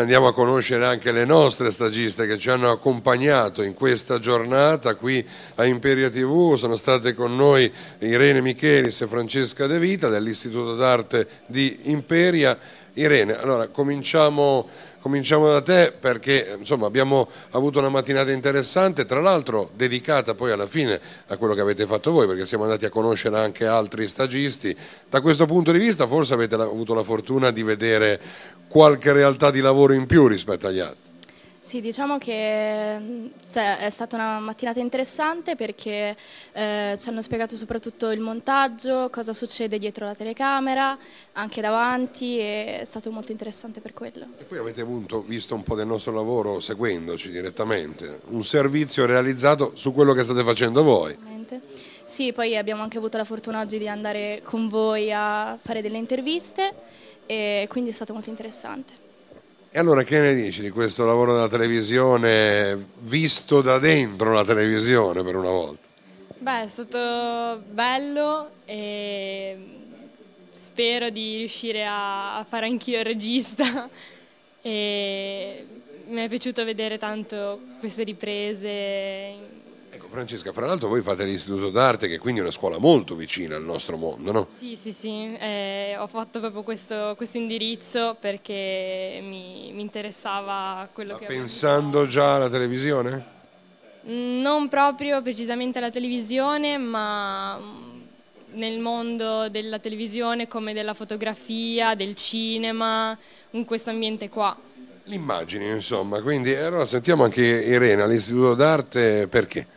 Andiamo a conoscere anche le nostre stagiste che ci hanno accompagnato in questa giornata qui a Imperia TV. Sono state con noi Irene Michelis e Francesca De Vita dell'Istituto d'Arte di Imperia. Irene, allora cominciamo Cominciamo da te perché insomma, abbiamo avuto una mattinata interessante, tra l'altro dedicata poi alla fine a quello che avete fatto voi, perché siamo andati a conoscere anche altri stagisti. Da questo punto di vista forse avete avuto la fortuna di vedere qualche realtà di lavoro in più rispetto agli altri. Sì, diciamo che cioè, è stata una mattinata interessante perché eh, ci hanno spiegato soprattutto il montaggio, cosa succede dietro la telecamera, anche davanti, e è stato molto interessante per quello. E poi avete avuto, visto un po' del nostro lavoro seguendoci direttamente, un servizio realizzato su quello che state facendo voi. Sì, poi abbiamo anche avuto la fortuna oggi di andare con voi a fare delle interviste e quindi è stato molto interessante. E allora che ne dici di questo lavoro della televisione visto da dentro la televisione per una volta? Beh, è stato bello e spero di riuscire a fare anch'io il regista e mi è piaciuto vedere tanto queste riprese Ecco Francesca, fra l'altro voi fate l'istituto d'arte che è quindi è una scuola molto vicina al nostro mondo, no? Sì, sì, sì, eh, ho fatto proprio questo, questo indirizzo perché mi, mi, interessava quello Ma che... Pensando già alla televisione? Mm, non proprio precisamente alla televisione, ma mm, nel mondo della televisione come della fotografia, del cinema, in questo ambiente qua. L'immagine, insomma, quindi eh, allora sentiamo anche Irena, l'Istituto d'Arte perché?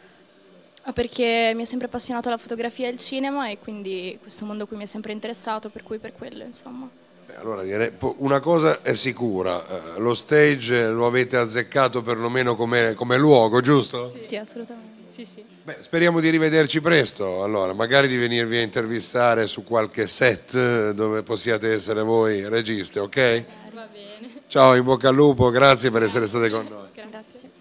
Ah, perché mi è sempre appassionato la fotografia e il cinema e quindi questo mondo qui mi è sempre interessato, per cui per quello insomma. Eh, allora, direi, una cosa è sicura, eh, lo stage lo avete azzeccato perlomeno come, come luogo, giusto? Sì, sì assolutamente. Sì, sì. Beh, speriamo di rivederci presto, allora, magari di venirvi a intervistare su qualche set eh, dove possiate essere voi registe, ok? Va bene. Ciao, in bocca al lupo, grazie per essere state con noi. Grazie.